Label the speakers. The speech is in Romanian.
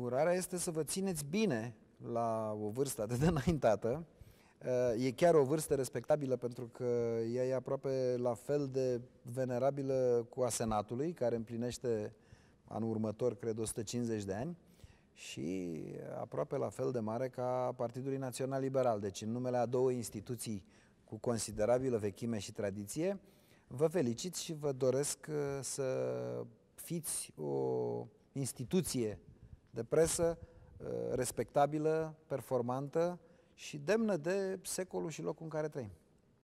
Speaker 1: Urarea este să vă țineți bine la o vârstă atât de înaintată. E chiar o vârstă respectabilă pentru că ea e aproape la fel de venerabilă cu a senatului, care împlinește anul următor, cred, 150 de ani și aproape la fel de mare ca Partidului Național Liberal. Deci, în numele a două instituții cu considerabilă vechime și tradiție, vă felicit și vă doresc uh, să fiți o instituție de presă uh, respectabilă, performantă și demnă de secolul și locul în care trăim.